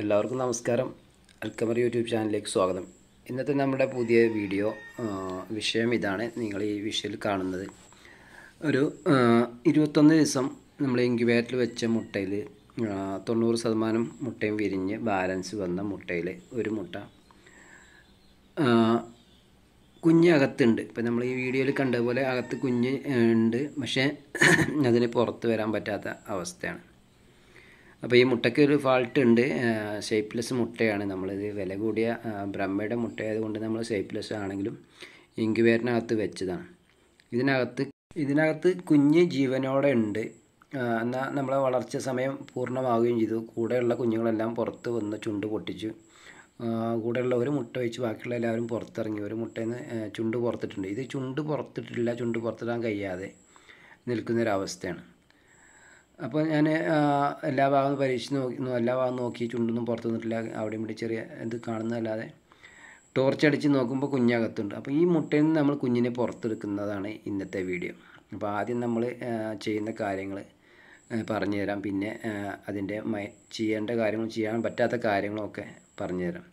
എല്ലാവർക്കും നമസ്കാരം അൽക്കമർ യൂട്യൂബ് ചാനലിലേക്ക് സ്വാഗതം ഇന്നത്തെ നമ്മുടെ പുതിയ വീഡിയോ വിഷയം ഇതാണ് നിങ്ങൾ ഈ വിഷയിൽ കാണുന്നത് ഒരു ഇരുപത്തൊന്ന് ദിവസം നമ്മൾ ഇൻക്യുബേറ്ററിൽ വെച്ച മുട്ടയിൽ തൊണ്ണൂറ് ശതമാനം മുട്ടയും വിരിഞ്ഞ് ബാലൻസ് വന്ന മുട്ടയിൽ ഒരു മുട്ട കുഞ്ഞ് അകത്തുണ്ട് ഇപ്പം നമ്മൾ ഈ വീഡിയോയിൽ കണ്ടതുപോലെ അകത്ത് കുഞ്ഞ് ഉണ്ട് പക്ഷേ അതിന് പുറത്ത് വരാൻ പറ്റാത്ത അവസ്ഥയാണ് അപ്പോൾ ഈ മുട്ടയ്ക്ക് ഒരു ഫാൾട്ട് ഉണ്ട് ഷേപ്പ്ലെസ് മുട്ടയാണ് നമ്മളിത് വില കൂടിയ ബ്രഹ്മയുടെ മുട്ടയായതുകൊണ്ട് നമ്മൾ ഷേപ്പ്ലെസ് ആണെങ്കിലും ഇൻക്യുബേറ്ററിനകത്ത് വെച്ചതാണ് ഇതിനകത്ത് ഇതിനകത്ത് കുഞ്ഞ് ജീവനോടെ ഉണ്ട് എന്നാൽ നമ്മളെ വളർച്ച സമയം പൂർണ്ണമാവുകയും ചെയ്തു കൂടെയുള്ള കുഞ്ഞുങ്ങളെല്ലാം പുറത്ത് വന്ന് ചുണ്ട് പൊട്ടിച്ചു കൂടെയുള്ള ഒരു മുട്ട വെച്ച് ബാക്കിയുള്ള എല്ലാവരും പുറത്തിറങ്ങി ഒരു മുട്ടയിൽ നിന്ന് ചുണ്ട് പുറത്തിട്ടുണ്ട് ഇത് ചുണ്ട് പുറത്തിട്ടില്ല ചുണ്ട് പുറത്തിടാൻ കഴിയാതെ നിൽക്കുന്നൊരവസ്ഥയാണ് അപ്പോൾ ഞാൻ എല്ലാ ഭാഗവും പരീക്ഷിച്ച് നോക്കി എല്ലാ ഭാഗവും നോക്കി ചുണ്ടൊന്നും പുറത്ത് നിന്നിട്ടില്ല അവിടെയും ഇവിടെ ചെറിയ ഇത് കാണുന്നതല്ലാതെ ടോർച്ച് അടിച്ച് നോക്കുമ്പോൾ കുഞ്ഞകത്തുണ്ട് അപ്പോൾ ഈ മുട്ടയിൽ നിന്ന് നമ്മൾ കുഞ്ഞിനെ പുറത്തെടുക്കുന്നതാണ് ഇന്നത്തെ വീഡിയോ അപ്പോൾ ആദ്യം നമ്മൾ ചെയ്യുന്ന കാര്യങ്ങൾ പറഞ്ഞു തരാം പിന്നെ അതിൻ്റെ ചെയ്യേണ്ട കാര്യങ്ങൾ ചെയ്യാൻ പറ്റാത്ത കാര്യങ്ങളൊക്കെ പറഞ്ഞു തരാം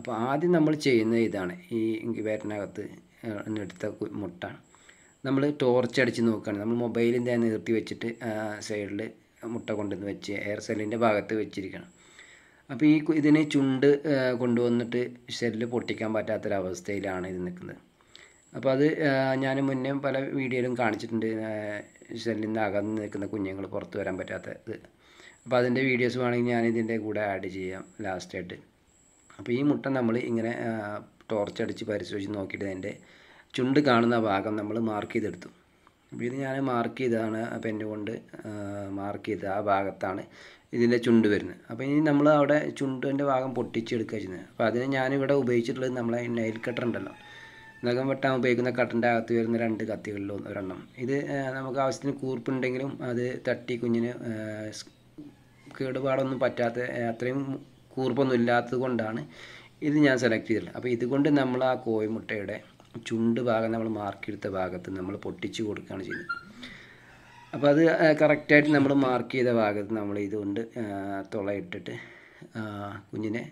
അപ്പോൾ ആദ്യം നമ്മൾ ചെയ്യുന്നത് ഇതാണ് ഈ ഇൻക്യുബേറ്ററിനകത്ത് എടുത്ത മുട്ട നമ്മൾ ടോർച്ച് അടിച്ച് നോക്കുകയാണ് നമ്മൾ മൊബൈലിൻ്റെ നിർത്തി വെച്ചിട്ട് സൈഡിൽ മുട്ട കൊണ്ടുവന്ന് വെച്ച് എയർ സെല്ലിൻ്റെ ഭാഗത്ത് വെച്ചിരിക്കണം അപ്പോൾ ഈ ഇതിനെ ചുണ്ട് കൊണ്ടുവന്നിട്ട് സെല്ല് പൊട്ടിക്കാൻ പറ്റാത്തൊരവസ്ഥയിലാണ് ഇത് നിൽക്കുന്നത് അപ്പോൾ അത് ഞാൻ മുന്നേ പല വീഡിയോയിലും കാണിച്ചിട്ടുണ്ട് സെല്ലിൽ നിന്ന് അകന്ന് നിൽക്കുന്ന കുഞ്ഞുങ്ങൾ പുറത്ത് വരാൻ പറ്റാത്ത ഇത് അപ്പോൾ അതിൻ്റെ വീഡിയോസ് വേണമെങ്കിൽ ഞാൻ ഇതിൻ്റെ കൂടെ ആഡ് ചെയ്യാം ലാസ്റ്റായിട്ട് അപ്പോൾ ഈ മുട്ട നമ്മൾ ഇങ്ങനെ ടോർച്ച് അടിച്ച് പരിശോധിച്ച് നോക്കിയിട്ട് അതിൻ്റെ ചുണ്ട് കാണുന്ന ഭാഗം നമ്മൾ മാർക്ക് ചെയ്തെടുത്തു അപ്പോൾ ഇത് ഞാൻ മാർക്ക് ചെയ്തതാണ് പെന്ന് കൊണ്ട് മാർക്ക് ചെയ്ത ആ ഭാഗത്താണ് ഇതിൻ്റെ ചുണ്ട് വരുന്നത് അപ്പോൾ ഇനി നമ്മൾ അവിടെ ചുണ്ടിൻ്റെ ഭാഗം പൊട്ടിച്ചെടുക്കുക ചെയ്യുന്നത് അപ്പോൾ അതിന് ഞാനിവിടെ ഉപയോഗിച്ചിട്ടുള്ളത് നമ്മളെ നെയിൽ കട്ടർ ഉണ്ടല്ലോ നഖം വെട്ടാൻ ഉപയോഗിക്കുന്ന കട്ടറിൻ്റെ അകത്ത് വരുന്ന രണ്ട് കത്തികളിലും ഒരെണ്ണം ഇത് നമുക്ക് ആവശ്യത്തിന് കൂർപ്പുണ്ടെങ്കിലും അത് തട്ടി കുഞ്ഞിന് കേടുപാടൊന്നും പറ്റാത്ത അത്രയും കൂർപ്പൊന്നും ഇല്ലാത്തത് കൊണ്ടാണ് ഇത് ഞാൻ സെലക്ട് ചെയ്തിട്ടുള്ളത് അപ്പോൾ ഇതുകൊണ്ട് നമ്മൾ ആ കോഴിമുട്ടയുടെ ചുണ്ട് ഭാഗം നമ്മൾ മാർക്ക് എടുത്ത ഭാഗത്ത് നമ്മൾ പൊട്ടിച്ച് കൊടുക്കുകയാണ് ചെയ്യുന്നത് അപ്പോൾ അത് കറക്റ്റായിട്ട് നമ്മൾ മാർക്ക് ചെയ്ത ഭാഗത്ത് നമ്മൾ ഇതുകൊണ്ട് തുളയിട്ടിട്ട് കുഞ്ഞിനെ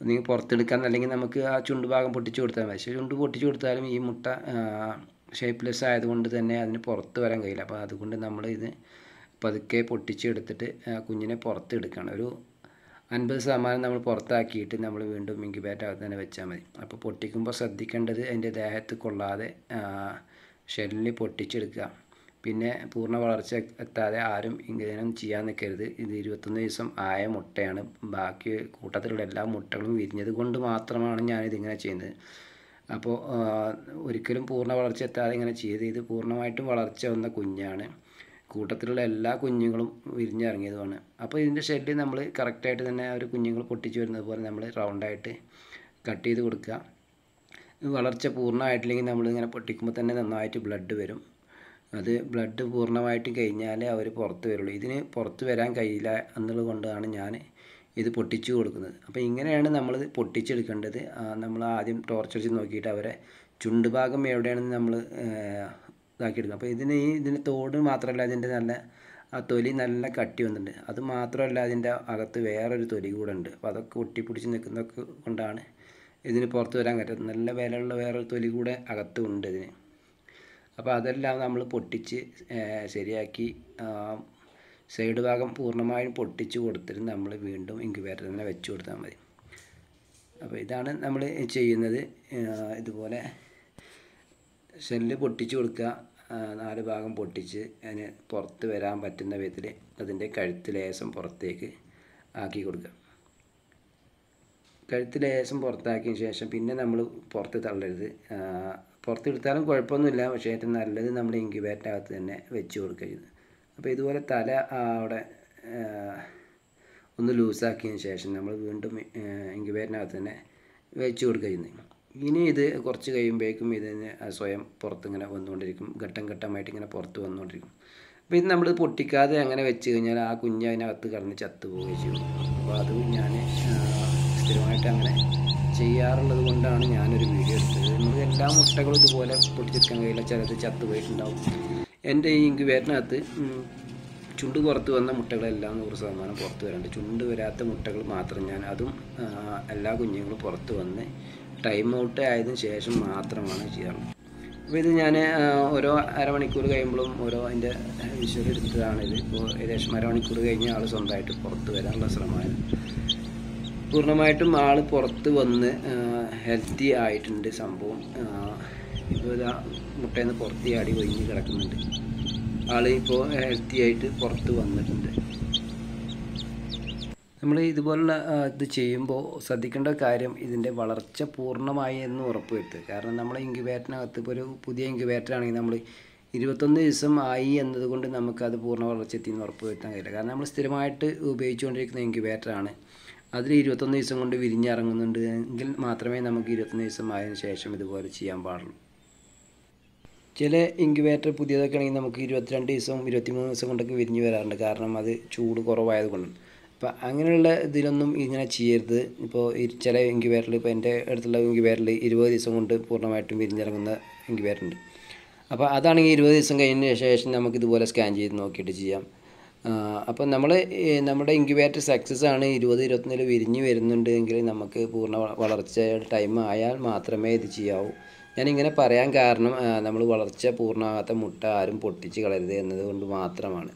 ഒന്നെങ്കിൽ പുറത്തെടുക്കാൻ അല്ലെങ്കിൽ നമുക്ക് ആ ചുണ്ട് ഭാഗം പൊട്ടിച്ച് കൊടുത്താൽ മതി പക്ഷേ ചുണ്ട് പൊട്ടിച്ച് കൊടുത്താലും ഈ മുട്ട ഷേപ്പ്ലെസ് ആയതുകൊണ്ട് തന്നെ അതിന് പുറത്ത് വരാൻ കഴിയില്ല അപ്പോൾ അതുകൊണ്ട് നമ്മൾ ഇത് പതുക്കെ പൊട്ടിച്ചെടുത്തിട്ട് കുഞ്ഞിനെ പുറത്തെടുക്കണം ഒരു അൻപത് ശതമാനം നമ്മൾ പുറത്താക്കിയിട്ട് നമ്മൾ വീണ്ടും ഇൻക്യുബേറ്റ് അകത്ത് തന്നെ വെച്ചാൽ മതി അപ്പോൾ പൊട്ടിക്കുമ്പോൾ ശ്രദ്ധിക്കേണ്ടത് അതിൻ്റെ ദേഹത്ത് കൊള്ളാതെ ഷെല്ലിൽ പൊട്ടിച്ചെടുക്കുക പിന്നെ പൂർണ്ണ വളർച്ച എത്താതെ ആരും ഇങ്ങനെ ചെയ്യാൻ നിൽക്കരുത് ഇത് ഇരുപത്തൊന്ന് ദിവസം ആയ മുട്ടയാണ് ബാക്കി കൂട്ടത്തിലുള്ള എല്ലാ മുട്ടകളും വിരിഞ്ഞത് കൊണ്ട് മാത്രമാണ് ഞാനിതിങ്ങനെ ചെയ്യുന്നത് അപ്പോൾ ഒരിക്കലും പൂർണ്ണ വളർച്ച എത്താതെ ഇങ്ങനെ ചെയ്ത് ഇത് പൂർണ്ണമായിട്ടും വളർച്ച വന്ന കുഞ്ഞാണ് കൂട്ടത്തിലുള്ള എല്ലാ കുഞ്ഞുങ്ങളും വിരിഞ്ഞിറങ്ങിയതുമാണ് അപ്പോൾ ഇതിൻ്റെ ഷെഡ് നമ്മൾ കറക്റ്റായിട്ട് തന്നെ ഒരു കുഞ്ഞുങ്ങൾ പൊട്ടിച്ച് വരുന്നത് പോലെ നമ്മൾ റൗണ്ടായിട്ട് കട്ട് ചെയ്ത് കൊടുക്കുക വളർച്ച പൂർണ്ണമായിട്ടില്ലെങ്കിൽ നമ്മളിങ്ങനെ പൊട്ടിക്കുമ്പോൾ തന്നെ നന്നായിട്ട് ബ്ലഡ് വരും അത് ബ്ലഡ് പൂർണ്ണമായിട്ട് കഴിഞ്ഞാലേ അവർ പുറത്ത് വരുള്ളൂ ഇതിന് പുറത്ത് വരാൻ കഴിയില്ല എന്നുള്ളത് കൊണ്ടാണ് ഞാൻ ഇത് പൊട്ടിച്ചു കൊടുക്കുന്നത് അപ്പോൾ ഇങ്ങനെയാണ് നമ്മൾ പൊട്ടിച്ചെടുക്കേണ്ടത് നമ്മൾ ആദ്യം ടോർച്ച് നോക്കിയിട്ട് അവരെ ചുണ്ടുഭാഗം എവിടെയാണെന്ന് നമ്മൾ ഇതാക്കിയെടുക്കും അപ്പോൾ ഇതിന് ഈ ഇതിൻ്റെ തോട് മാത്രമല്ല ഇതിൻ്റെ നല്ല ആ തൊലി നല്ല കട്ടി വന്നിട്ടുണ്ട് അത് മാത്രമല്ല അതിൻ്റെ അകത്ത് വേറൊരു തൊലി കൂടെ ഉണ്ട് അപ്പോൾ അതൊക്കെ ഒട്ടിപ്പിടിച്ച് നിൽക്കുന്നതൊക്കെ കൊണ്ടാണ് ഇതിന് പുറത്ത് വരാൻ പറ്റുന്നത് നല്ല വിലയുള്ള വേറൊരു തൊലി കൂടെ അകത്ത് ഉണ്ട് ഇതിന് അപ്പോൾ അതെല്ലാം നമ്മൾ പൊട്ടിച്ച് ശരിയാക്കി സൈഡ് ഭാഗം പൂർണ്ണമായും പൊട്ടിച്ച് കൊടുത്തിട്ട് നമ്മൾ വീണ്ടും ഇൻക്യുബേറ്റർ തന്നെ വെച്ച് കൊടുത്താൽ മതി അപ്പോൾ ഇതാണ് നമ്മൾ ചെയ്യുന്നത് ഇതുപോലെ ഷെല്ല് പൊട്ടിച്ച് കൊടുക്കുക നാല് ഭാഗം പൊട്ടിച്ച് അതിന് പുറത്ത് വരാൻ പറ്റുന്ന വിധത്തിൽ അതിൻ്റെ കഴുത്ത് ലേശം പുറത്തേക്ക് ആക്കി കൊടുക്കുക കഴുത്ത് ലേശം പുറത്താക്കിയ ശേഷം പിന്നെ നമ്മൾ പുറത്ത് തള്ളരുത് പുറത്തെടുത്താലും കുഴപ്പമൊന്നുമില്ല പക്ഷേ ഏറ്റവും നല്ലത് നമ്മൾ ഇൻക്യുബേറ്റകത്ത് തന്നെ വെച്ച് കൊടുക്കരുത് അപ്പോൾ ഇതുപോലെ തല അവിടെ ഒന്ന് ലൂസാക്കിയതിന് ശേഷം നമ്മൾ വീണ്ടും ഇൻക്യുബേറ്ററിനകത്ത് തന്നെ വെച്ച് കൊടുക്കരുത് ഇനി ഇത് കുറച്ച് കഴിയുമ്പോഴേക്കും ഇതിന് സ്വയം പുറത്തിങ്ങനെ വന്നുകൊണ്ടിരിക്കും ഘട്ടം ഘട്ടമായിട്ട് ഇങ്ങനെ പുറത്ത് വന്നുകൊണ്ടിരിക്കും അപ്പോൾ ഇത് നമ്മൾ പൊട്ടിക്കാതെ അങ്ങനെ വെച്ച് കഴിഞ്ഞാൽ ആ കുഞ്ഞ് അതിനകത്ത് കടന്ന് ചത്തുപോവുകയും ചെയ്യും അപ്പോൾ അത് ഞാൻ സ്ഥിരമായിട്ട് അങ്ങനെ ചെയ്യാറുള്ളത് കൊണ്ടാണ് ഞാനൊരു വീഡിയോ എടുത്തത് നമുക്ക് എല്ലാ മുട്ടകളും ഇതുപോലെ പൊട്ടിച്ചെടുക്കാൻ കഴിയില്ല ചിലത് ചത്തുപോയിട്ടുണ്ടാവും എൻ്റെ ഈ ഇൻക്യുബേറ്ററിനകത്ത് ചുണ്ട് പുറത്ത് വന്ന മുട്ടകളെല്ലാം നൂറ് ശതമാനം പുറത്ത് വരാറുണ്ട് ചുണ്ട് വരാത്ത മുട്ടകൾ മാത്രം ഞാൻ അതും എല്ലാ കുഞ്ഞുങ്ങളും പുറത്ത് വന്ന് ടൈം ഔട്ട് ആയതിനു ശേഷം മാത്രമാണ് ചെയ്യാറ് അപ്പോൾ ഇത് ഞാൻ ഓരോ അരമണിക്കൂർ കഴിയുമ്പോഴും ഓരോ അതിൻ്റെ വിശ്വസം എടുത്തിട്ടാണ് ഇത് ഇപ്പോൾ ഏകദേശം അരമണിക്കൂർ കഴിഞ്ഞ് ആൾ സ്വന്തമായിട്ട് പുറത്ത് വരാനുള്ള ശ്രമമാണ് പൂർണ്ണമായിട്ടും ആൾ പുറത്ത് വന്ന് ഹെൽത്തി ആയിട്ടുണ്ട് സംഭവം ഇപ്പോൾ ഇതാ മുട്ടയിൽ നിന്ന് പുറത്ത് ചാടി ഒഴിഞ്ഞ് കിടക്കുന്നുണ്ട് ആൾ ഇപ്പോൾ ഹെൽത്തി ആയിട്ട് പുറത്ത് വന്നിട്ടുണ്ട് നമ്മൾ ഇതുപോലുള്ള ഇത് ചെയ്യുമ്പോൾ ശ്രദ്ധിക്കേണ്ട കാര്യം ഇതിൻ്റെ വളർച്ച പൂർണ്ണമായി എന്ന് ഉറപ്പുവരുത്തുക കാരണം നമ്മൾ ഇൻക്യുബേറ്ററിനകത്ത് ഇപ്പോൾ ഒരു പുതിയ ആണെങ്കിൽ നമ്മൾ ഇരുപത്തൊന്ന് ദിവസം ആയി എന്നതുകൊണ്ട് നമുക്കത് പൂർണ്ണ വളർച്ച എത്തി എന്ന് ഉറപ്പുവരുത്താൻ കഴിയില്ല കാരണം നമ്മൾ സ്ഥിരമായിട്ട് ഉപയോഗിച്ചുകൊണ്ടിരിക്കുന്ന ഇൻക്യുബേറ്ററാണ് അതിൽ ഇരുപത്തൊന്ന് ദിവസം കൊണ്ട് വിരിഞ്ഞിറങ്ങുന്നുണ്ട് എങ്കിൽ മാത്രമേ നമുക്ക് ഇരുപത്തൊന്ന് ദിവസം ആയതിനു ശേഷം ഇതുപോലെ ചെയ്യാൻ പാടുള്ളൂ ചില ഇൻക്യുബേറ്റർ പുതിയതൊക്കെ ആണെങ്കിൽ നമുക്ക് ഇരുപത്തിരണ്ട് ദിവസവും ഇരുപത്തിമൂന്ന് ദിവസം കൊണ്ടൊക്കെ വിരിഞ്ഞ് വരാറുണ്ട് കാരണം അത് ചൂട് കുറവായതുകൊണ്ട് അപ്പം അങ്ങനെയുള്ള ഇതിലൊന്നും ഇങ്ങനെ ചെയ്യരുത് ഇപ്പോൾ ഈ ചില ഇൻക്യുബേറ്ററിൽ ഇപ്പോൾ എൻ്റെ അടുത്തുള്ള ഇൻക്യുബേറ്ററിൽ ഇരുപത് ദിവസം കൊണ്ട് പൂർണ്ണമായിട്ടും വിരിഞ്ഞിറങ്ങുന്ന ഇൻക്യുബേറ്ററുണ്ട് അപ്പോൾ അതാണെങ്കിൽ ഇരുപത് ദിവസം കഴിഞ്ഞ ശേഷം നമുക്ക് ഇതുപോലെ സ്കാൻ ചെയ്ത് നോക്കിയിട്ട് ചെയ്യാം അപ്പോൾ നമ്മൾ നമ്മുടെ ഇൻക്യുബേറ്റർ സക്സസ് ആണ് ഇരുപത് ഇരുപത്തിനാല് വിരിഞ്ഞ് വരുന്നുണ്ടെങ്കിൽ നമുക്ക് പൂർണ്ണ വളർച്ച ടൈം ആയാൽ മാത്രമേ ഇത് ചെയ്യാവൂ ഞാനിങ്ങനെ പറയാൻ കാരണം നമ്മൾ വളർച്ച പൂർണ്ണമാകാത്ത മുട്ട ആരും പൊട്ടിച്ച് കളരുത് എന്നതുകൊണ്ട് മാത്രമാണ്